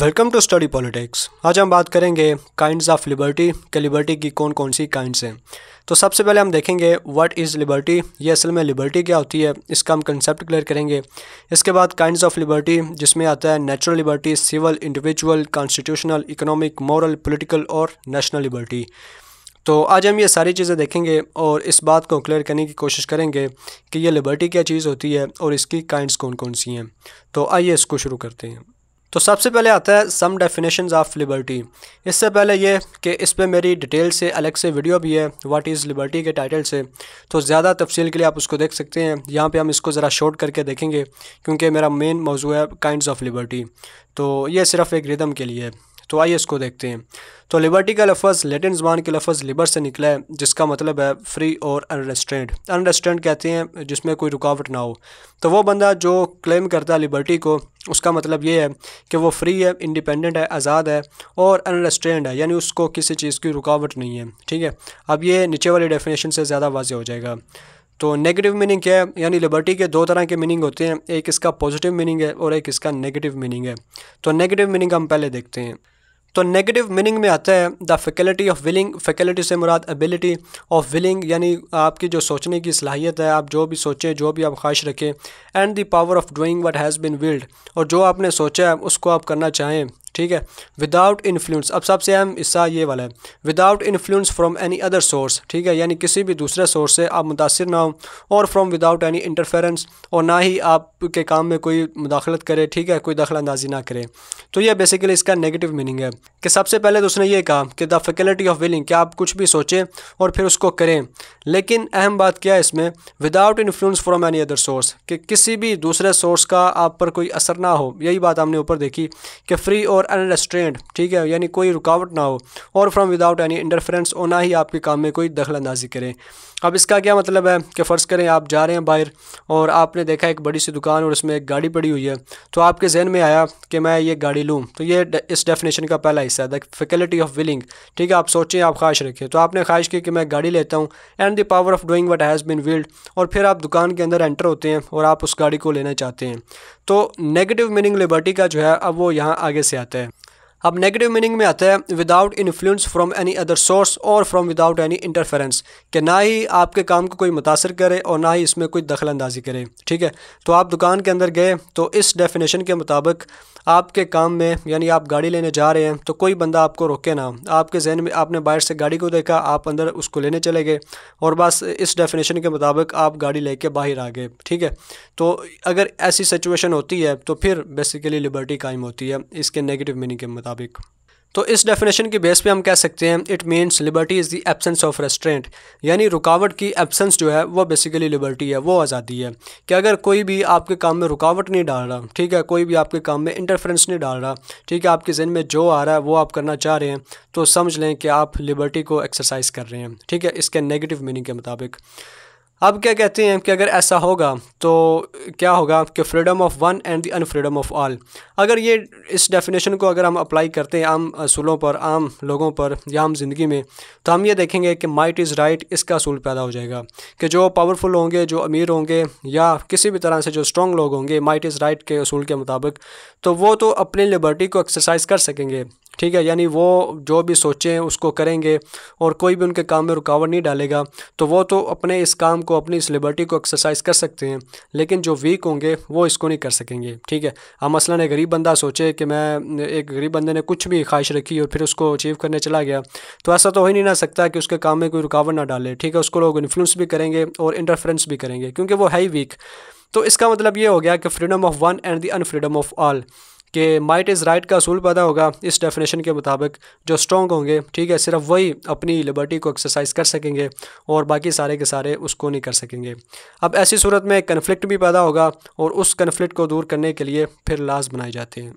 welcome to study politics आज हम बात करेंगे काइंड्स ऑफ लिबर्टी के लिबर्टी की कौन कौन सी काइंड्स हैं तो सबसे पहले हम देखेंगे व्हाट इज़ लिबर्टी ये असल में लिबर्टी क्या होती है इसका हम कंसेप्ट क्लियर करेंगे इसके बाद काइंड्स ऑफ लिबर्टी जिसमें आता है natural liberty civil individual constitutional economic moral political और नेशनल लिबर्टी तो आज हम ये सारी चीज़ें देखेंगे और इस बात को क्लियर करने की कोशिश करेंगे कि ये लिबर्टी क्या चीज़ होती है और इसकी काइंड्स कौन कौन सी हैं तो आइए इसको शुरू करते हैं तो सबसे पहले आता है सम डेफिनेशन ऑफ लिबर्टी इससे पहले ये कि इस पर मेरी डिटेल से अलग से वीडियो भी है व्हाट इज़ लिबर्टी के टाइटल से तो ज़्यादा तफसील के लिए आप उसको देख सकते हैं यहाँ पे हम इसको ज़रा शॉर्ट करके देखेंगे क्योंकि मेरा मेन मौजू है काइंड ऑफ लिबर्टी तो ये सिर्फ़ एक रिदम के लिए है तो आइए इसको देखते हैं तो लिबर्टी का लफज लेटिन ज़बान के लफज लिबर से निकला है जिसका मतलब है फ्री और अनरेस्ट्रेंड अनरेस्ट्रेंड कहते हैं जिसमें कोई रुकावट ना हो तो वो बंदा जो क्लेम करता है लिबर्टी को उसका मतलब ये है कि वो फ्री है इंडिपेंडेंट है आज़ाद है और अनरेस्ट्रेंड है यानी उसको किसी चीज़ की रुकावट नहीं है ठीक है अब ये नीचे वाली डेफिनेशन से ज़्यादा वाजह हो जाएगा तो नेगेटिव मीनिंग क्या है यानी लिबर्टी के दो तरह के मीनिंग होते हैं एक इसका पॉजिटिव मीनिंग है और एक इसका नेगेटिव मीनिंग है तो नेगेटिव मीनिंग हम पहले देखते हैं तो नेगेटिव मीनिंग में आता है the faculty of willing faculty से मुराद एबिलिटी ऑफ विलिंग यानी आपकी जो सोचने की सलाहियत है आप जो भी सोचें जो भी आप ख्वाहिश रखें and the power of doing what has been willed और जो आपने सोचा है उसको आप करना चाहें ठीक है विदाउट इन्फ्लुएंस अब सबसे अहम हिस्सा ये वाला है without influence from any other source ठीक है यानी किसी भी दूसरे सोर्स से आप मुतासर ना हो और फ्रॉम विदाउट एनी इंटरफेरेंस और ना ही आपके काम में कोई मुदाखलत करे ठीक है कोई दखल अंदाजी ना करे तो यह बेसिकली इसका नेगेटिव मीनिंग है कि सबसे पहले तो उसने ये कहा कि द फैकल्टी ऑफ विलिंग कि आप कुछ भी सोचें और फिर उसको करें लेकिन अहम बात क्या है इसमें without influence from any other source कि किसी भी दूसरे सोर्स का आप पर कोई असर ना हो यही बात हमने ऊपर देखी कि फ्री और और अनरेस्ट्रेंड ठीक है यानी कोई रुकावट ना हो और फ्रॉम विदाउट एनी और ना ही आपके काम में कोई दखल अंदाजी करें अब इसका क्या मतलब है कि फ़र्ज़ करें आप जा रहे हैं बाहर और आपने देखा एक बड़ी सी दुकान और उसमें एक गाड़ी पड़ी हुई है तो आपके जहन में आया कि मैं ये गाड़ी लूँ तो ये इस डेफिनेशन का पहला हिस्सा है द फैकल्टी ऑफ विलिंग ठीक है आप सोचें आप ख्वाहिश रखें तो आपने ख्वाहिश की कि मैं गाड़ी लेता हूँ and the power of doing what has been willed और फिर आप दुकान के अंदर एंटर होते हैं और आप उस गाड़ी को लेना चाहते हैं तो नेगेटिव मीनिंग लिबर्टी का जो है अब वो यहाँ आगे से आता है अब नेगेटिव मीनिंग में आता है without influence from any other source और फ्रॉम विदाउट एनी इंटरफेरेंस कि ना ही आपके काम को कोई मुतासर करे और ना ही इसमें कोई दखल अंदाजी करे ठीक है तो आप दुकान के अंदर गए तो इस डेफिनेशन के मुताबिक आपके काम में यानी आप गाड़ी लेने जा रहे हैं तो कोई बंदा आपको रोके ना आपके जहन में आपने बाहर से गाड़ी को देखा आप अंदर उसको लेने चले गए और बस इस डेफिनेशन के मुताबिक आप गाड़ी लेके बाहर आ गए ठीक है तो अगर ऐसी सिचुएशन होती है तो फिर बेसिकली लिबर्टी कायम होती है इसके नेगेटिव मीनिंग के मुताबिक मुताबिक तो इस डेफिनेशन की बेस पे हम कह सकते हैं it means liberty is the absence of restraint यानी रुकावट की एब्सेंस जो है वो बेसिकली लिबर्टी है वो आज़ादी है कि अगर कोई भी आपके काम में रुकावट नहीं डाल रहा ठीक है कोई भी आपके काम में इंटरफेरेंस नहीं डाल रहा ठीक है आपके जहन में जो आ रहा है वो आप करना चाह रहे हैं तो समझ लें कि आप लिबर्टी को एक्सरसाइज कर रहे हैं ठीक है इसके नेगेटिव मीनिंग के मुताबिक अब क्या कहते हैं कि अगर ऐसा होगा तो क्या होगा कि freedom of one and the unfreedom of all अगर ये इस डेफिनेशन को अगर हम अप्लाई करते हैं आम असूलों पर आम लोगों पर या आम ज़िंदगी में तो हम ये देखेंगे कि माइट इज़ राइट इसका असूल पैदा हो जाएगा कि जो पावरफुल होंगे जो अमीर होंगे या किसी भी तरह से जो स्ट्रॉन्ग लोग होंगे माइट इज़ राइट के असूल के मुताबिक तो वो तो अपनी लिबर्टी को एक्सरसाइज कर सकेंगे ठीक है यानी वो जो भी सोचें उसको करेंगे और कोई भी उनके काम में रुकावट नहीं डालेगा तो वो तो अपने इस काम को अपनी इस लिबर्टी को एक्सरसाइज कर सकते हैं लेकिन जो वीक होंगे वो इसको नहीं कर सकेंगे ठीक है अब मसला एक गरीब बंदा सोचे कि मैं एक गरीब बंदे ने कुछ भी ख्वाहिश रखी और फिर उसको अचीव करने चला गया तो ऐसा तो हो ही नहीं ना सकता कि उसके काम में कोई रुकावट ना डाले ठीक है उसको लोग इन्फ्लुंस भी करेंगे और इंटरफ्रेंस भी करेंगे क्योंकि वो है ही वीक तो इसका मतलब ये हो गया कि freedom of one and the unfreedom of all कि माइट इज़ राइट का असूल पैदा होगा इस डेफिनेशन के मुताबिक जो स्ट्रॉन्ग होंगे ठीक है सिर्फ वही अपनी लिबर्टी को एक्सरसाइज कर सकेंगे और बाकी सारे के सारे उसको नहीं कर सकेंगे अब ऐसी सूरत में कन्फ्लिक्ट भी पैदा होगा और उस कन्फ्लिक्ट को दूर करने के लिए फिर लाज बनाए जाते हैं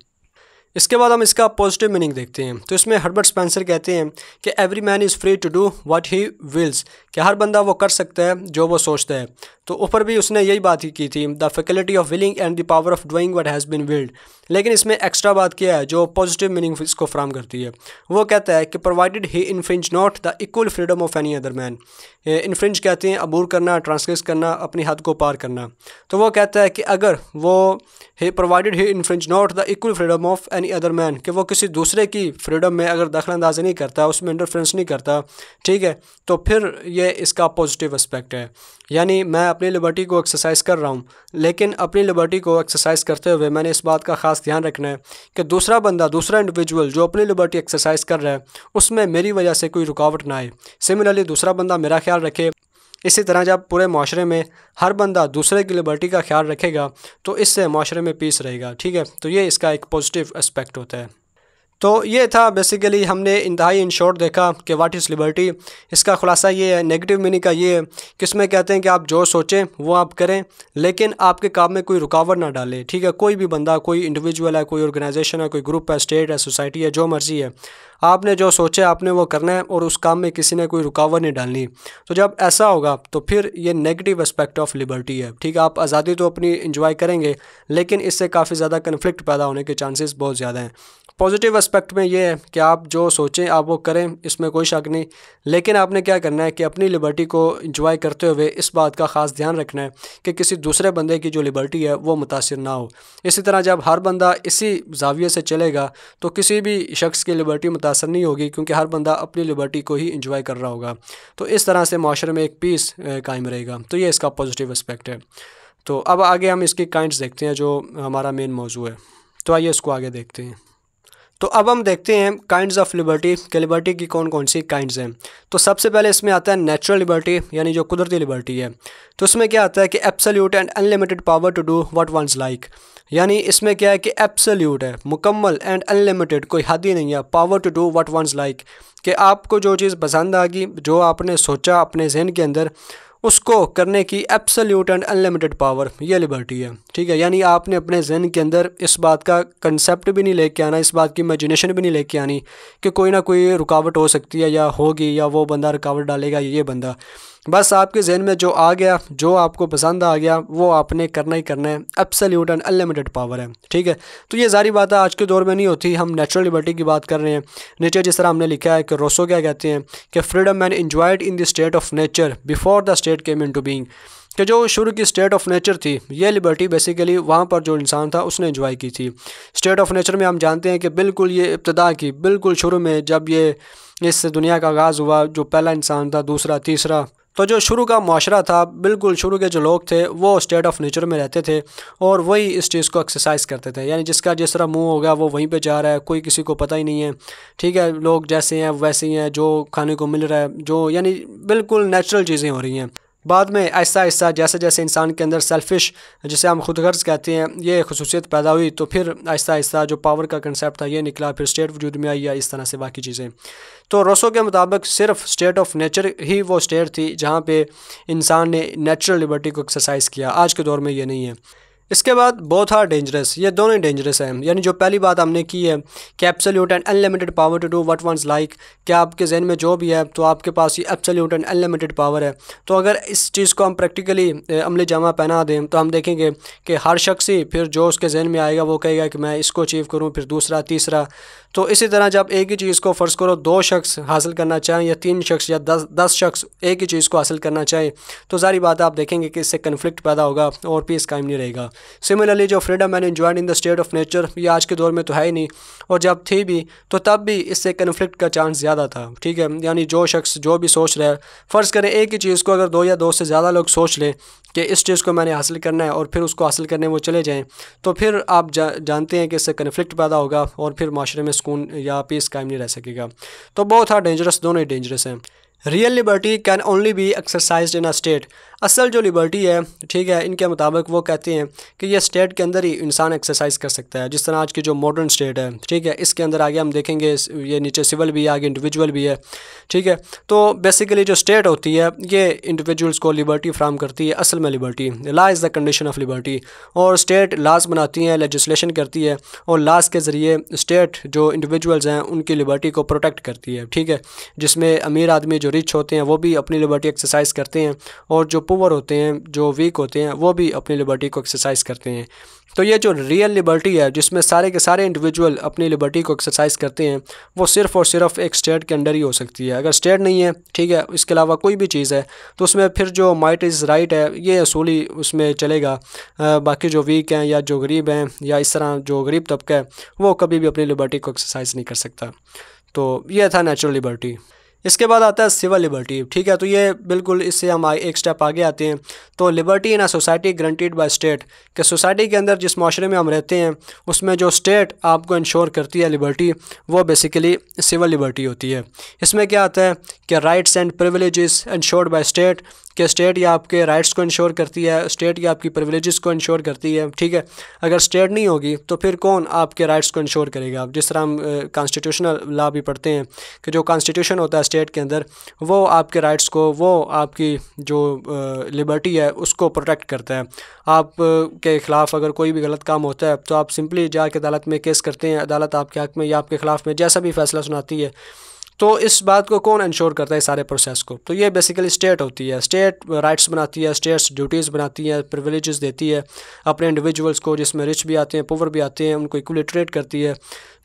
इसके बाद हम इसका पॉजिटिव मीनिंग देखते हैं तो इसमें हर्बर्ट स्पेंसर कहते हैं कि every man is free to do what he wills कि हर बंदा वो कर सकता है जो वो सोचता है तो ऊपर भी उसने यही बात ही की थी the faculty of willing and the power of doing what has been willed लेकिन इसमें एक्स्ट्रा बात क्या है जो पॉजिटिव मीनिंग इसको फ्राम करती है वो कहता है कि provided he infringe not the equal freedom of any other man infringe कहते हैं अबूर करना ट्रांसग्रेस करना अपनी हद को पार करना तो वो कहता है कि अगर वो ही provided he infringe not the equal freedom of any other man कि वो किसी दूसरे की फ्रीडम में अगर दखल अंदाजी नहीं करता उसमें इंटरफ्रेंस नहीं करता ठीक है तो फिर ये इसका पॉजिटिव एस्पेक्ट है यानी मैं अपनी लिबर्टी को एक्सरसाइज कर रहा हूँ लेकिन अपनी लिबर्टी को एक्सरसाइज करते हुए मैंने इस बात का ख़ास खास ध्यान रखना है कि दूसरा बंदा दूसरा इंडिविजुअल जो अपनी लिबर्टी एक्सरसाइज कर रहा है उसमें मेरी वजह से कोई रुकावट ना आए सिमिलरली दूसरा बंदा मेरा ख्याल रखे इसी तरह जब पूरे माशरे में हर बंदा दूसरे की लिबर्टी का ख्याल रखेगा तो इससे माशरे में पीस रहेगा ठीक है तो ये इसका एक पॉजिटिव एस्पेक्ट होता है तो ये था बेसिकली हमने इंतहाई इन शॉर्ट देखा कि वाट इज़ लिबर्टी इसका खुलासा ये है नेगेटिव मीनिंग का ये है कि इसमें कहते हैं कि आप जो सोचें वो आप करें लेकिन आपके काम में कोई रुकावट ना डालें ठीक है कोई भी बंदा कोई इंडिविजुअल है कोई ऑर्गेनाइजेशन है कोई ग्रुप है स्टेट है सोसाइटी है जो मर्जी है आपने जो सोचा आपने वो करना है और उस काम में किसी ने कोई रुकावट नहीं डालनी तो जब ऐसा होगा तो फिर ये नेगेटिव एस्पेक्ट ऑफ लिबर्टी है ठीक है आप आज़ादी तो अपनी इन्जॉय करेंगे लेकिन इससे काफ़ी ज़्यादा कन्फ्लिक्ट पैदा होने के चांसेस बहुत ज़्यादा हैं पॉजिटिव एस्पेक्ट में ये है कि आप जो सोचें आप वो करें इसमें कोई शक नहीं लेकिन आपने क्या करना है कि अपनी लिबर्टी को इंजॉय करते हुए इस बात का ख़ास ध्यान रखना है कि किसी दूसरे बंदे की जो लिबर्टी है वो मुतासर ना हो इसी तरह जब हर बंदा इसी जाविये से चलेगा तो किसी भी शख्स की लिबर्टी मुतासर नहीं होगी क्योंकि हर बंदा अपनी लिबर्टी को ही इंजॉय कर रहा होगा तो इस तरह से माशरे में एक पीस कायम रहेगा तो ये इसका पॉजिटिव एस्पेक्ट है तो अब आगे हम इसकी काइंट्स देखते हैं जो हमारा मेन मौजू है तो आइए इसको आगे देखते हैं तो अब हम देखते हैं काइंड ऑफ लिबर्टी के लिबर्टी की कौन कौन सी काइंड हैं तो सबसे पहले इसमें आता है नेचुरल लिबर्टी यानी जो कुदरती लिबर्टी है तो उसमें क्या आता है कि absolute and unlimited power to do what one's like यानी इसमें क्या है कि एप्सल्यूट है मुकम्मल एंड अनलिमिटेड कोई हद ही नहीं है power to do what one's like कि आपको जो चीज़ पसंद आ गई जो आपने सोचा अपने जहन के अंदर उसको करने की एप्सल्यूट एंड अनलिमिटेड पावर ये लिबर्टी है ठीक है यानी आपने अपने जहन के अंदर इस बात का कंसेप्ट भी नहीं लेके आना इस बात की इमेजिनेशन भी नहीं लेके आनी कि कोई ना कोई रुकावट हो सकती है या होगी या वो बंदा रुकावट डालेगा ये बंदा बस आपके जहन में जो आ गया जो आपको पसंद आ गया वो आपने करना ही करना है एब्सोल्यूट एंड अनलिमिटेड पावर है ठीक है तो ये जारी बात है आज के दौर में नहीं होती हम नेचुरल लिबर्टी की बात कर रहे हैं नेचर जिस तरह हमने लिखा है कि रोसो क्या कहते हैं कि freedom and enjoyed in the state of nature before the state came into being कि जो शुरू की स्टेट ऑफ नेचर थी ये लिबर्टी बेसिकली वहाँ पर जो इंसान था उसने इन्जॉय की थी स्टेट ऑफ नेचर में हम जानते हैं कि बिल्कुल ये इब्तदा की बिल्कुल शुरू में जब ये इस दुनिया का आगाज़ हुआ जो पहला इंसान था दूसरा तीसरा तो जो शुरू का माशरा था बिल्कुल शुरू के जो लोग थे वो स्टेट ऑफ नेचर में रहते थे और वही इस चीज़ को एक्सरसाइज करते थे यानी जिसका जिस तरह मुँह होगा वो वहीं पर जा रहा है कोई किसी को पता ही नहीं है ठीक है लोग जैसे हैं वैसे ही हैं जो खाने को मिल रहा है जो यानी बिल्कुल नेचुरल चीज़ें हो रही हैं बाद में ऐसा ऐसा जैसे जैसे इंसान के अंदर सेल्फिश जिसे हम खुद गर्ज कहते हैं ये खसूसियत पैदा हुई तो फिर ऐसा ऐसा जो पावर का कंसेप्ट था ये निकला फिर स्टेट वजूद में आई या इस तरह से बाकी चीज़ें तो रोसो के मुताबिक सिर्फ स्टेट ऑफ नेचर ही वो स्टेट थी जहाँ पर इंसान ने नेचुरल लिबर्टी को एक्सरसाइज किया आज के दौर में ये नहीं है इसके बाद बोथ आर डेंजरस ये दोनों ही डेंजरस हैं यानी जो पहली बात हमने की है कि absolute and unlimited power to do what one's like कि आपके जहन में जो भी है तो आपके पास ये एप्सल्यूट एंड अनलिमिटेड पावर है तो अगर इस चीज़ को हम प्रैक्टिकली अमले जमा पहना दें तो हम देखेंगे कि हर शख्स ही फिर जो उसके जहन में आएगा वो कहेगा कि मैं इसको अचीव करूँ फिर दूसरा तीसरा तो इसी तरह जब एक ही चीज़ को फ़र्ज़ करो दो शख्स हासिल करना चाहें या तीन शख्स या दस दस शख्स एक ही चीज़ को हासिल करना चाहें तो ज़ारी बात आप देखेंगे कि इससे कन्फ्लिक्ट पैदा होगा और पीस कायम नहीं रहेगा सिमिलरली जो freedom and enjoyed in the state of nature ये आज के दौर में तो है ही नहीं और जब थी भी तो तब भी इससे कन्फ्लिक्ट का चांस ज़्यादा था ठीक है यानी जो शख्स जो भी सोच रहा है फ़र्ज़ करें एक ही चीज़ को अगर दो या दो से ज़्यादा लोग सोच लें कि इस चीज़ को मैंने हासिल करना है और फिर उसको हासिल करने वो चले जाएँ तो फिर आप जानते हैं कि इससे कन्फ्लिक्ट पैदा होगा और फिर माशरे में सुकून या पीस कायम नहीं रह सकेगा तो बहुत हाँ डेंजरस दोनों ही डेंजरस हैं real liberty can only be exercise in a state असल जो लिबर्टी है ठीक है इनके मुताबिक वो कहते हैं कि ये स्टेट के अंदर ही इंसान एक्सरसाइज कर सकता है जिस तरह आज की जो मॉडर्न स्टेट है ठीक है इसके अंदर आगे हम देखेंगे ये नीचे सिविल भी है आगे इंडिविजुअल भी है ठीक है तो बेसिकली जो स्टेट होती है ये इंडिविजुअल्स को लिबर्टी फ्राहम करती है असल में liberty law is the condition of liberty और स्टेट लाज बनाती हैं लेजिस्लेशन करती है और लाज के ज़रिए स्टेट जो इंडिविजुअल्स हैं उनकी लिबर्टी को प्रोटेक्ट करती है ठीक है जिसमें अमीर आदमी जो रिच होते हैं वो भी अपनी लिबर्टी एक्सरसाइज करते हैं और जो पुअर होते हैं जो वीक होते हैं वो भी अपनी लिबर्टी को एक्सरसाइज करते हैं तो ये जो रियल लिबर्टी है जिसमें सारे के सारे इंडिविजुअल अपनी लिबर्टी को एक्सरसाइज करते हैं वो सिर्फ और सिर्फ एक स्टेट के अंडर ही हो सकती है अगर स्टेट नहीं है ठीक है इसके अलावा कोई भी चीज़ है तो उसमें फिर जो माइट इज़ राइट है ये असूल ही उसमें चलेगा आ, बाकी जो वीक हैं या जो गरीब हैं या इस तरह जो गरीब तबका है वो कभी भी अपनी लिबर्टी को एक्सरसाइज नहीं कर सकता तो ये था नेचुरल लिबर्टी इसके बाद आता है सिविल लिबर्टी ठीक है तो ये बिल्कुल इससे हम एक स्टेप आगे आते हैं तो liberty in a society granted by state कि सोसाइटी के अंदर जिस माशरे में हम रहते हैं उसमें जो स्टेट आपको इंश्योर करती है लिबर्टी वो बेसिकली सिविल लिबर्टी होती है इसमें क्या आता है कि rights and privilege insured by state कि स्टेट या आपके राइट्स को इंश्योर करती है स्टेट या आपकी प्रिविलेज को इंश्योर करती है ठीक है अगर स्टेट नहीं होगी तो फिर कौन आपके राइट्स को इंश्योर करेगा जिस तरह हम कॉन्स्टिट्यूशनल लॉ भी पढ़ते हैं कि जो कॉन्स्टिट्यूशन होता है स्टेट के अंदर वो आपके राइट्स को वो आपकी जो लिबर्टी है उसको प्रोटेक्ट करता है आप के ख़िलाफ़ अगर कोई भी गलत काम होता है तो आप सिंपली जाके अदालत में केस करते हैं अदालत आपके हक़ में या आपके ख़िलाफ़ में जैसा भी फैसला सुनाती है तो इस बात को कौन इंश्योर करता है सारे प्रोसेस को तो ये बेसिकली स्टेट होती है स्टेट राइट्स बनाती है स्टेट्स ड्यूटीज़ बनाती है प्रिविलेजेस देती है अपने इंडिविजुअल्स को जिसमें रिच भी आते हैं पुअर भी आते हैं उनको इक्वली ट्रेट करती है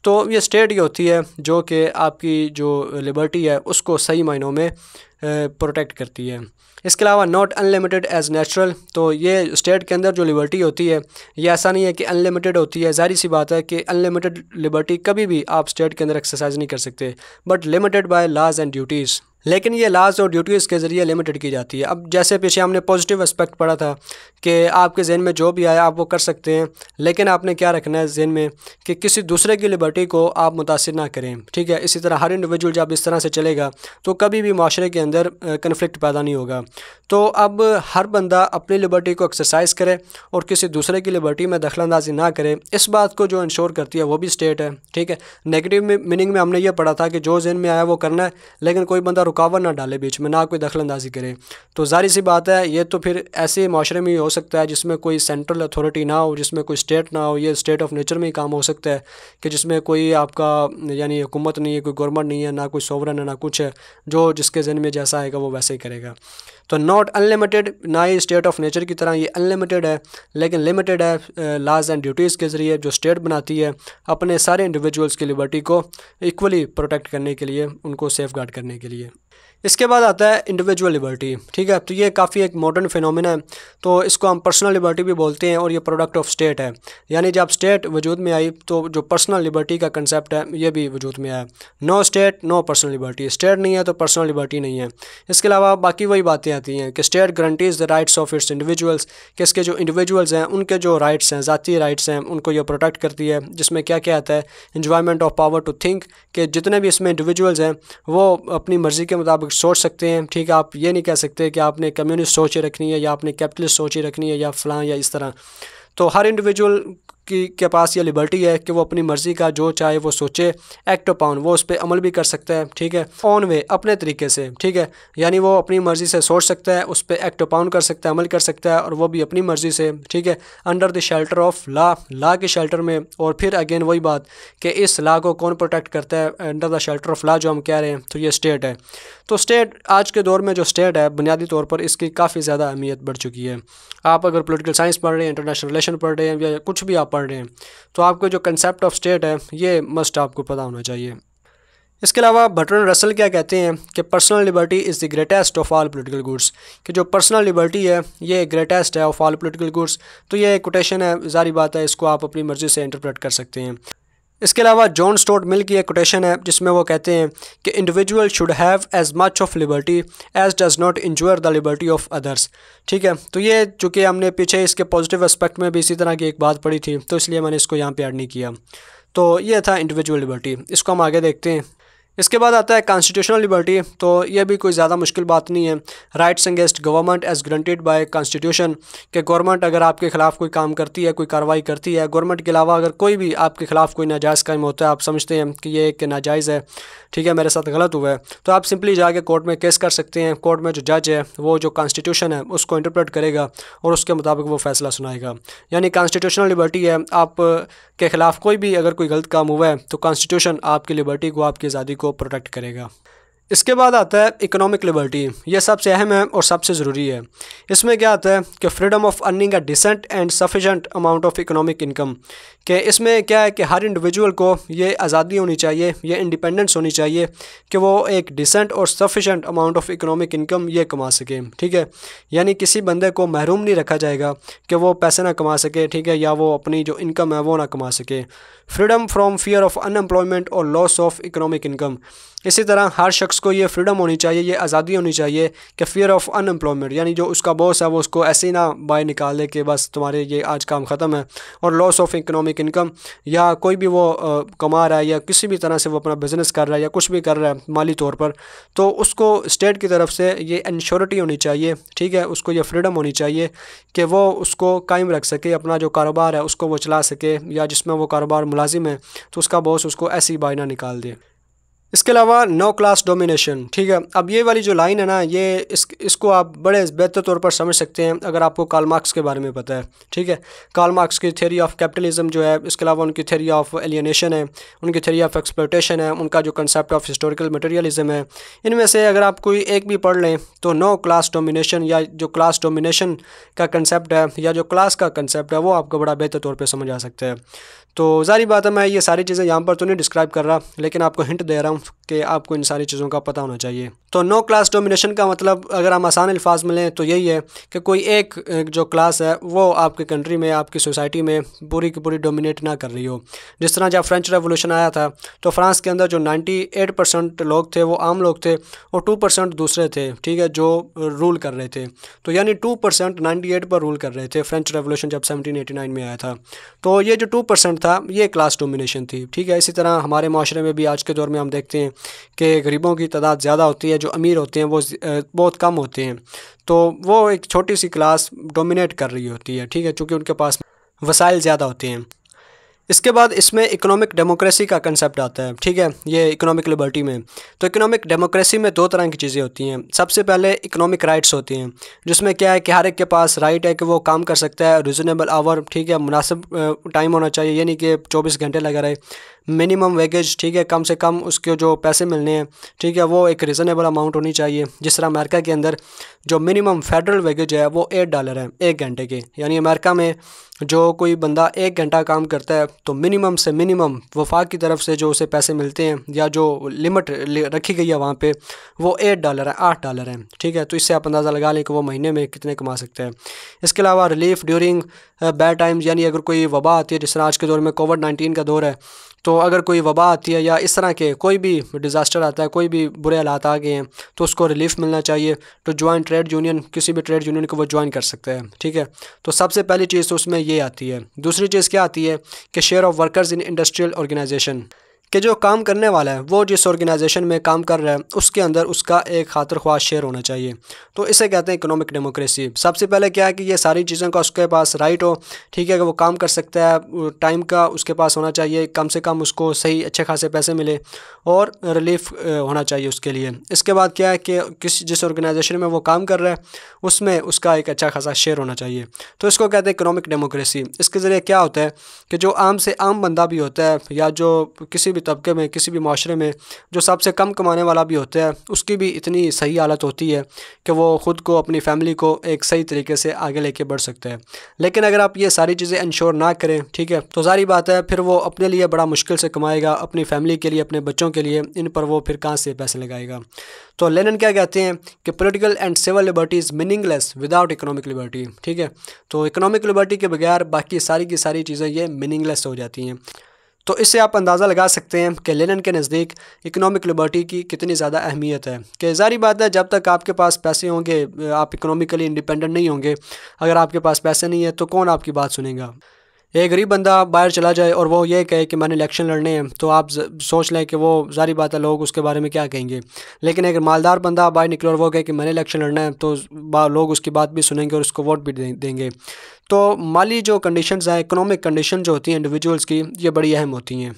तो ये स्टेट ही होती है जो कि आपकी जो लिबर्टी है उसको सही मायनों में प्रोटेक्ट करती है इसके अलावा नॉट अनलिमिटेड एज नेचुरल तो ये स्टेट के अंदर जो लिबर्टी होती है ये ऐसा नहीं है कि अनलिमिटेड होती है जारी सी बात है कि अनलिमिटेड लिबर्टी कभी भी आप स्टेट के अंदर एक्सरसाइज नहीं कर सकते but limited by laws and duties लेकिन ये लाज और ड्यूटीज़ के ज़रिए लिमिटेड की जाती है अब जैसे पीछे हमने पॉजिटिव एस्पेक्ट पढ़ा था कि आपके जहन में जो भी आया आप वो कर सकते हैं लेकिन आपने क्या रखना है जहन में कि किसी दूसरे की लिबर्टी को आप मुतासर ना करें ठीक है इसी तरह हर इंडिविजुअल जब इस तरह से चलेगा तो कभी भी माशरे के अंदर कन्फ्लिक्ट पैदा नहीं होगा तो अब हर बंदा अपनी लिबर्टी को एक्सरसाइज करे और किसी दूसरे की लिबर्टी में अंदाजी ना करे इस बात को जो इंश्योर करती है वो भी स्टेट है ठीक है नेगेटिव मीनिंग में हमने ये पढ़ा था कि जो जहन में आया वो करना है लेकिन कोई बंदा रुकावट ना डाले बीच में ना कोई दखल अंदाजी करे तो जाहिर सी बात है ये तो फिर ऐसे माशरे में ही हो सकता है जिसमें कोई सेंट्रल अथॉरिटी ना हो जिसमें कोई स्टेट ना हो ये स्टेट ऑफ नेचर में ही काम हो सकता है कि जिसमें कोई आपका यानी हुकूमत नहीं है कोई गवर्नमेंट नहीं है ना कोई सोवरन है ना कुछ है जो जिसके जहन में जैसा आएगा वो वैसे ही करेगा तो नॉट अनलिमिटेड ना ही स्टेट ऑफ नेचर की तरह ये अनलिमिटेड है लेकिन लिमिटेड है लाज एंड ड्यूटीज़ के ज़रिए जो स्टेट बनाती है अपने सारे इंडिविजुअल्स की लिबर्टी को इक्वली प्रोटेक्ट करने के लिए उनको सेफ गार्ड करने के लिए इसके बाद आता है इंडिविजुअल लिबर्टी ठीक है तो ये काफ़ी एक मॉडर्न फिनोमिना है तो इसको हम पर्सनल लिबर्टी भी बोलते हैं और ये प्रोडक्ट ऑफ स्टेट है यानी जब स्टेट वजूद में आई तो जो पर्सनल लिबर्टी का कंसेप्ट है ये भी वजूद में आया no state no personal liberty state नहीं है तो पर्सनल लिबर्टी नहीं है इसके अलावा बाकी वही बातें आती हैं कि state guarantees the rights of its individuals कि इसके जो इंडिविजुअल्स हैं उनके जो राइट्स हैं ज़ाती राइट्स हैं उनको ये प्रोटेक्ट करती है जिसमें क्या क्या आता है enjoyment of power to think कि जितने भी इसमें इंडिविजुअल्स हैं वो अपनी मर्ज़ी के मुताबिक सोच सकते हैं ठीक है आप ये नहीं कह सकते कि आपने कम्युनिस्ट सोचें रखनी है या आपने कैपिटलिस्ट सोचें रखनी है या फ़लाँ या इस तरह तो हर इंडिविजुअल की के पास ये लिबर्टी है कि वो अपनी मर्ज़ी का जो चाहे वो सोचे एक्ट अपॉन वो उस पर अमल भी कर सकता है ठीक है ऑन वे अपने तरीके से ठीक है यानी वो अपनी मर्ज़ी से सोच सकता है उस पर एक्ट अपॉन कर सकता है अमल कर सकता है और वो भी अपनी मर्ज़ी से ठीक है under the shelter of law law के शेल्टर में और फिर अगेन वही बात कि इस ला को कौन प्रोटेक्ट करता है under the shelter of law जो हम कह रहे हैं तो ये स्टेट है तो स्टेट आज के दौर में जो स्टेट है बुनियादी तौर पर इसकी काफ़ी ज़्यादा अहमियत बढ़ चुकी है आप अगर पोलिटिकल साइंस पढ़ रहे हैं इंटरनेशनल रिलेशन पढ़ रहे हैं या कुछ भी आप पढ़ रहे हैं तो आपको जो कंसेप्ट ऑफ स्टेट है ये मस्ट आपको पता होना चाहिए इसके अलावा भटरन रसल क्या कहते हैं कि personal liberty is the greatest of all political goods कि जो पर्सनल लिबर्टी है ये ग्रेटेस्ट है ऑफ ऑल पॉलिटिकल गुड्स तो ये कोटेशन है जारी बात है इसको आप अपनी मर्ज़ी से इंटरप्रेट कर सकते हैं इसके अलावा जॉन स्टोट मिल की एक कोटेशन है जिसमें वो कहते हैं कि individual should have as much of liberty as does not injure the liberty of others ठीक है तो ये चूँकि हमने पीछे इसके पॉजिटिव एस्पेक्ट में भी इसी तरह की एक बात पढ़ी थी तो इसलिए मैंने इसको यहाँ पे ऐड नहीं किया तो ये था इंडिविजुअल लिबर्टी इसको हम आगे देखते हैं इसके बाद आता है कॉन्स्टिट्यूशनल लिबर्टी तो ये भी कोई ज़्यादा मुश्किल बात नहीं है rights against government as granted by constitution कि गवर्नमेंट अगर आपके खिलाफ कोई काम करती है कोई कार्रवाई करती है गवर्नमेंट के अलावा अगर कोई भी आपके खिलाफ कोई नाजायज़ काम होता है आप समझते हैं कि ये एक नाजायज़ है ठीक है मेरे साथ गलत हुआ है तो आप सिंपली जाके कोर्ट में केस कर सकते हैं कोर्ट में जो जज है वो जो कॉन्स्टिट्यूशन है उसको इंटरप्रेट करेगा और उसके मुताबिक वो फैसला सुनाएगा यानी कॉन्स्टिट्यूशनल लिबर्टी है आप के खिलाफ कोई भी अगर कोई गलत काम हुआ है तो कॉन्स्टिट्यूशन आपकी लिबर्टी को आपकी आज़ादी को प्रोटेक्ट करेगा इसके बाद आता है इकोनॉमिक लिबर्टी ये सबसे अहम है और सबसे ज़रूरी है इसमें क्या आता है कि freedom of earning a decent and sufficient amount of economic income कि इसमें क्या है कि हर इंडिविजुअल को ये आज़ादी होनी चाहिए यह इंडिपेंडेंस होनी चाहिए कि वो एक डिसेंट और sufficient amount of economic income ये कमा सके ठीक है यानी किसी बंदे को महरूम नहीं रखा जाएगा कि वो पैसे ना कमा सके ठीक है या वो अपनी जो इनकम है वो ना कमा सके freedom from fear of unemployment और लॉस ऑफ इकोनॉमिक इनकम इसी तरह हर शख्स को ये फ्रीडम होनी चाहिए ये आज़ादी होनी चाहिए कि फियर ऑफ अनएम्प्लॉयमेंट यानी जो उसका बॉस है वो उसको ऐसे ही ना बाय निकाल दे कि बस तुम्हारे ये आज काम ख़त्म है और लॉस ऑफ इकनॉमिक इनकम या कोई भी वो आ, कमा रहा है या किसी भी तरह से वो अपना बिज़नेस कर रहा है या कुछ भी कर रहा है माली तौर पर तो उसको स्टेट की तरफ से ये इंश्योरिटी होनी चाहिए ठीक है उसको ये फ्रीडम होनी चाहिए कि वो उसको कायम रख सके अपना जो कारोबार है उसको वो चला सके या जिसमें वो कारोबार मुलाजिम है तो उसका बॉस उसको ऐसी बाय ना निकाल दे इसके अलावा नो क्लास डोमिनेशन ठीक है अब ये वाली जो लाइन है ना ये इस इसको आप बड़े बेहतर तौर पर समझ सकते हैं अगर आपको कार्ल मार्क्स के बारे में पता है ठीक है कार्ल मार्क्स की थ्योरी ऑफ कैपिटलिज्म जो है इसके अलावा उनकी थ्योरी ऑफ एलियनेशन है उनकी थ्योरी ऑफ एक्सप्लोटेशन है उनका जो कंसेप्ट ऑफ हिस्टोरिकल मटेरियलिज्म है इनमें से अगर आप कोई एक भी पढ़ लें तो नो क्लास डोमिनेशन या जो क्लास डोमिनेशन का कंसेप्ट है या जो क्लास का कंसेप्ट है वो आपको बड़ा बेहतर तौर पर समझ आ सकता है तो जारी बात है मैं ये सारी चीज़ें यहाँ पर तो नहीं डिस्क्राइब कर रहा लेकिन आपको हिंट दे रहा हूँ कि आपको इन सारी चीज़ों का पता होना चाहिए तो नो क्लास डोमिनेशन का मतलब अगर हम आसान अल्फाज में लें तो यही है कि कोई एक जो क्लास है वो आपके कंट्री में आपकी सोसाइटी में पूरी की पूरी डोमिनेट ना कर रही हो जिस तरह जब फ्रेंच रेवोल्यूशन आया था तो फ्रांस के अंदर जो 98 परसेंट लोग थे वो आम लोग थे और 2 परसेंट दूसरे थे ठीक है जो रूल कर रहे थे तो यानी टू परसेंट पर रूल कर रहे थे फ्रेंच रेवोल्यूशन जब नाइन में आया था तो ये जो टू परसेंट था ये क्लास डोमिनेशन थी ठीक है इसी तरह हमारे माशरे में भी आज के दौर में हम देखते देखते हैं कि गरीबों की तादाद ज़्यादा होती है जो अमीर होते हैं वो बहुत कम होते हैं तो वो एक छोटी सी क्लास डोमिनेट कर रही होती है ठीक है चूँकि उनके पास वसाइल ज़्यादा होते हैं इसके बाद इसमें इकोनॉमिक डेमोक्रेसी का कंसेप्ट आता है ठीक है ये इकोनॉमिक लिबर्टी में तो इकोनॉमिक डेमोक्रेसी में दो तरह की चीज़ें होती हैं सबसे पहले इकोनॉमिक राइट्स होती हैं जिसमें क्या है कि हर एक के पास राइट है कि वो काम कर सकता है रिजनेबल आवर ठीक है मुनासिब टाइम होना चाहिए यानी कि चौबीस घंटे लगा रहे मिनिमम वेगेज ठीक है कम से कम उसके जो पैसे मिलने हैं ठीक है वो एक रिजनेबल अमाउंट होनी चाहिए जिस तरह अमेरिका के अंदर जो मिनिमम फेडरल वेगेज है वो एट डॉलर है एक घंटे के यानी अमेरिका में जो कोई बंदा एक घंटा काम करता है तो मिनिमम से मिनिमम वफाक की तरफ से जो उसे पैसे मिलते हैं या जो लिमिट रखी गई है वहाँ पर वो एट डॉलर है आठ डॉलर है ठीक है तो इससे आप अंदाज़ा लगा लें कि वो महीने में कितने कमा सकते हैं इसके अलावा रिलीफ ड्यूरिंग बैड टाइम्स यानी अगर कोई वबा आती है जिस तरह आज के दौर में कोविड नाइन्टीन का दौर है तो अगर कोई वबा आती है या इस तरह के कोई भी डिज़ास्टर आता है कोई भी बुरे हालात आ गए हैं तो उसको रिलीफ मिलना चाहिए तो ज्वाइन ट्रेड यूनियन किसी भी ट्रेड यूनियन को वो ज्वाइन कर सकते हैं ठीक है तो सबसे पहली चीज़ तो उसमें ये आती है दूसरी चीज़ क्या आती है कि share of workers in industrial organisation कि जो काम करने वाला है वो जिस ऑर्गेनाइजेशन में काम कर रहा है उसके अंदर उसका एक खातर ख्वाह शेयर होना चाहिए तो इसे कहते हैं इकोनॉमिक डेमोक्रेसी सबसे पहले क्या है कि ये सारी चीज़ों का उसके पास राइट हो ठीक है कि वो काम कर सकता है टाइम का उसके पास होना चाहिए कम से कम उसको सही अच्छे खासे पैसे मिले और रिलीफ होना चाहिए उसके लिए इसके बाद क्या है कि किस जिस ऑर्गेनाइजेशन में वो काम कर रहा है उसमें उसका एक अच्छा खासा शेयर होना चाहिए तो इसको कहते हैं इकोनॉमिक डेमोक्रेसी इसके ज़रिए क्या होता है कि जो आम से आम बंदा भी होता है या जो किसी भी तबके में किसी भी माशरे में जो सबसे कम कमाने वाला भी होता है उसकी भी इतनी सही हालत होती है कि वो ख़ुद को अपनी फैमिली को एक सही तरीके से आगे लेके बढ़ सकता है लेकिन अगर आप ये सारी चीज़ें इंश्योर ना करें ठीक है तो सारी बात है फिर वो अपने लिए बड़ा मुश्किल से कमाएगा अपनी फैमिली के लिए अपने बच्चों के लिए इन पर वो फिर कहाँ से पैसे लगाएगा तो लेनन क्या कहते हैं कि political and civil liberty is meaningless without economic liberty ठीक है तो इकोनॉमिक लिबर्टी के बगैर बाकी सारी की सारी चीज़ें ये मीनिंगलेस हो जाती हैं तो इससे आप अंदाज़ा लगा सकते हैं कि लेनन के नज़दीक इकनॉमिक लिबर्टी की कितनी ज़्यादा अहमियत है कि ज़ारी बात है जब तक आपके पास पैसे होंगे आप इकोनॉमिकली इंडिपेंडेंट नहीं होंगे अगर आपके पास पैसे नहीं है तो कौन आपकी बात सुनेगा एक गरीब बंदा बाहर चला जाए और वो ये कहे कि मैंने इलेक्शन लड़ने हैं तो आप सोच लें कि वो जारी बात है लोग उसके बारे में क्या कहेंगे लेकिन एक मालदार बंदा बाहर निकले और वो कहे कि मैंने इलेक्शन लड़ना है तो लोग उसकी बात भी सुनेंगे और उसको वोट भी देंगे तो माली जो कंडीशन हैं इकनॉमिक कंडीशन जो होती हैं इंडिविजुअल्स की ये बड़ी अहम होती हैं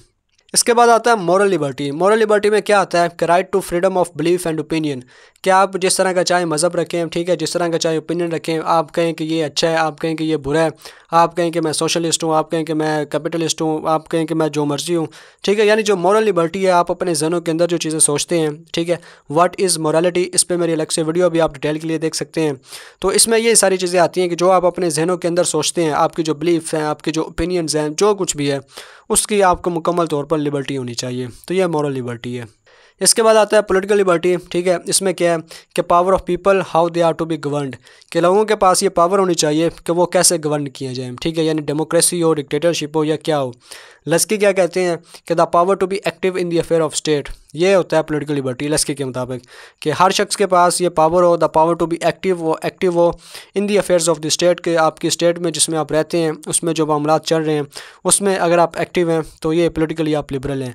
इसके बाद आता है मॉरल लिबर्टी मॉरल लिबर्टी में क्या आता है कि right to freedom of belief and opinion क्या आप जिस तरह का चाहे मज़हब रखें ठीक है जिस तरह का चाहे ओपिनियन रखें आप कहें कि ये अच्छा है आप कहें कि ये बुरा है आप कहें कि मैं सोशलिस्ट हूँ आप कहें कि मैं कैपिटलिस्ट हूँ आप कहें कि मैं जो मर्जी हूँ ठीक है यानी जो मॉरल लिबर्टी है आप अपने जहनों के अंदर जो चीज़ें सोचते हैं ठीक है वट इज़ मॉरलिटी इस पर मेरी अलग से वीडियो भी आप डिटेल के लिए देख सकते हैं तो इसमें ये सारी चीज़ें आती हैं कि जो आप अपने जहनों के अंदर सोचते हैं आपकी जो बिलीफ हैं आपके जो ओपिनियंस हैं जो कुछ भी है उसकी आपको मुकम्मल तौर पर लिबर्टी होनी चाहिए तो यह मॉरल लिबर्टी है इसके बाद आता है पॉलिटिकल लिबर्टी ठीक है इसमें क्या है कि power of people how they are to be governed कि लोगों के पास ये पावर होनी चाहिए कि वो कैसे गवर्न किए जाएँ ठीक है यानी डेमोक्रेसी हो डिक्टेटरशिप हो या क्या हो लस्की क्या कहते हैं कि the power to be active in the affair of state ये होता है पोलिटिकल लिबर्टी लस्के के मुताबिक कि हर शख्स के पास ये पावर हो the power to be active वो एक्टिव हो in the affairs of the state के आपकी स्टेट में जिसमें आप रहते हैं उसमें जो मामला चल रहे हैं उसमें अगर आप एक्टिव हैं तो ये पोलिटिकली आप लिबरल हैं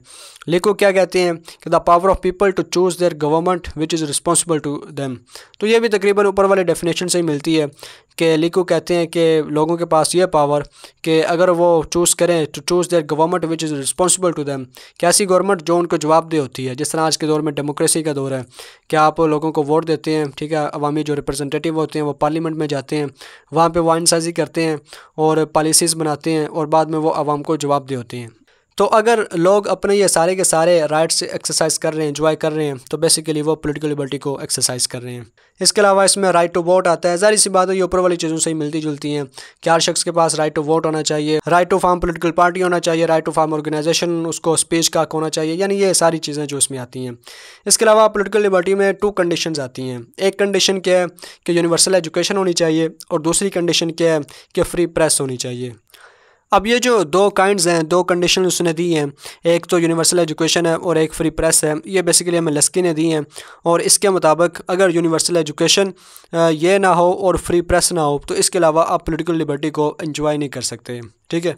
लेको क्या कहते हैं कि the power of people to choose their government which is responsible to them तो ये भी तकरीबन ऊपर वाले डेफिनेशन से ही मिलती है कि ली कहते हैं कि लोगों के पास ये पावर कि अगर वो चूज़ करें to choose their government which is responsible to them कैसी गवर्नमेंट जो उनको जवाबदेह होती है जिस तरह आज के दौर में डेमोक्रेसी का दौर है कि आप लोगों को वोट देते हैं ठीक है अवामी जो रिप्रजेंटेटिव होते हैं वो पार्लियामेंट में जाते हैं वहाँ पर वाइनसाजी साजी करते हैं और पॉलिसीज़ बनाते हैं और बाद में वो आवाम को जवाबदेह होते हैं तो अगर लोग अपने ये सारे के सारे राइट्स एक्सरसाइज कर रहे हैं इंजॉय कर रहे हैं तो बेसिकली वो पॉलिटिकल लिबर्टी को एक्सरसाइज कर रहे हैं इसके अलावा इसमें राइट टू वोट आता है जारी सी बात है ये ऊपर वाली चीज़ों से ही मिलती जुलती हैं कि हर शख्स के पास राइट टू वोट होना चाहिए right to form political party होना चाहिए राइट टू फार्म ऑर्गेनाइजेशन उसको स्पीच का होना चाहिए यानी ये सारी चीज़ें जो इसमें आती हैं इसके अलावा पोलिटिकल लिबर्टी में टू कंडीशन आती हैं एक कंडीशन क्या है कि यूनिवर्सल एजुकेशन होनी चाहिए और दूसरी कंडीशन क्या है कि फ्री प्रेस होनी चाहिए अब ये जो दो काइंड्स हैं दो कंडीशन उसने दी हैं एक तो यूनिवर्सल एजुकेशन है और एक फ्री प्रेस है ये बेसिकली हमें लस्की ने दी हैं और इसके मुताबिक अगर यूनिवर्सल एजुकेशन ये ना हो और फ्री प्रेस ना हो तो इसके अलावा आप पोलिटिकल लिबर्टी को इन्जॉय नहीं कर सकते ठीक है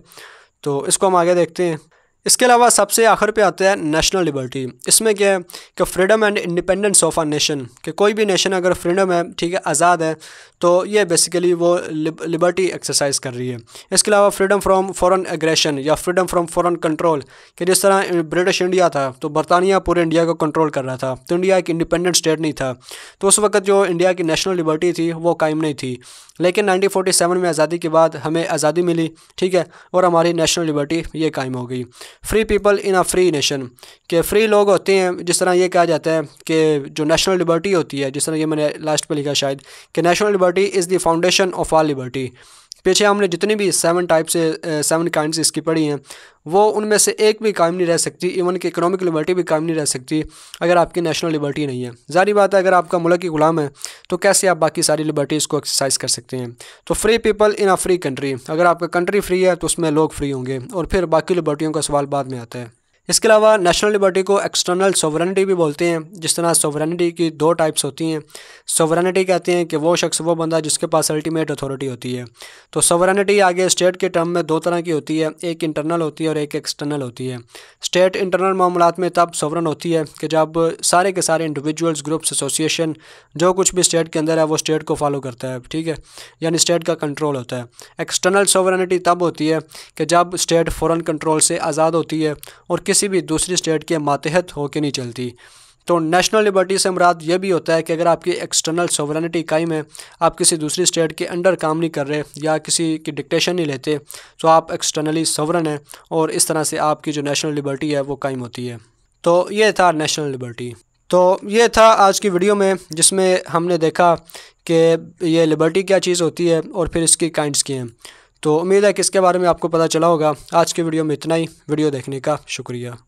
तो इसको हम आगे देखते हैं इसके अलावा सबसे आखिर पे आता है नेशनल लिबर्टी इसमें क्या है कि freedom and independence of a nation कि कोई भी नेशन अगर फ्रीडम है ठीक है आज़ाद है तो ये बेसिकली वो लिबर्टी एक्सरसाइज कर रही है इसके अलावा फ्रीडम फ्रॉम फॉरेन एग्रेशन या फ्रीडम फ्रॉम फॉरेन कंट्रोल कि जिस तरह ब्रिटिश इंडिया था तो बरतानिया पूरे इंडिया को कंट्रोल कर रहा था तो इंडिया एक इंडिपेंडेंट स्टेट नहीं था तो उस वक्त जो इंडिया की नेशनल लिबर्टी थी वो कायम नहीं थी लेकिन नाइनटीन में आज़ादी के बाद हमें आज़ादी मिली ठीक है और हमारी नेशनल लिबर्टी ये कायम हो गई free people in a free nation के फ्री लोग होते हैं जिस तरह ये कहा जाता है कि जो नेशनल लिबर्टी होती है जिस तरह ये मैंने लास्ट पर लिखा शायद कि national liberty is the foundation of all liberty पीछे हमने जितनी भी सेवन टाइप से सेवन काइंड इसकी पढ़ी हैं वो उनमें से एक भी कायम नहीं रह सकती इवन कि इकोनॉमिक लिबर्टी भी कायम नहीं रह सकती अगर आपकी नेशनल लिबर्टी नहीं है जारी बात है अगर आपका मुल्क ही गुलाम है तो कैसे आप बाकी सारी लिबर्टीज़ को एक्सरसाइज कर सकते हैं तो free people in a free country अगर आपका कंट्री फ्री है तो उसमें लोग फ्री होंगे और फिर बाकी लिबर्टियों का सवाल बाद में आता है इसके अलावा नेशनल लिबर्टी को एक्सटर्नल सोवरेनिटी भी बोलते हैं जिस तरह सोवरेनिटी की दो टाइप्स होती हैं सोवरेनिटी कहते हैं कि वो शख्स वो बंदा जिसके पास अल्टीमेट अथॉरिटी होती है तो सोवरेनिटी आगे स्टेट के टर्म में दो तरह की होती है एक इंटरनल होती है और एक एक्सटर्नल होती है स्टेट इंटरनल मामला में तब सोवरन होती है कि जब सारे के सारे इंडिविजुअल्स ग्रुप्स एसोसिएशन जो कुछ भी स्टेट के अंदर है वो स्टेट को फॉलो करता है ठीक है यानी स्टेट का कंट्रोल होता है एक्सटर्नल सोवरेनिटी तब होती है कि जब स्टेट फ़ौरन कंट्रोल से आज़ाद होती है और किसी भी दूसरी स्टेट के मातहत होकर नहीं चलती तो नेशनल लिबर्टी से मराद ये भी होता है कि अगर आपकी एक्सटर्नल सोवरेनिटी कायम है आप किसी दूसरी स्टेट के अंडर काम नहीं कर रहे या किसी की डिक्टेशन नहीं लेते तो आप एक्सटर्नली सोवरन हैं और इस तरह से आपकी जो नेशनल लिबर्टी है वो कायम होती है तो ये था नेशनल लिबर्टी तो ये था आज की वीडियो में जिसमें हमने देखा कि ये लिबर्टी क्या चीज़ होती है और फिर इसकी काइंड्स की हैं तो उम्मीद है कि इसके बारे में आपको पता चला होगा आज की वीडियो में इतना ही वीडियो देखने का शुक्रिया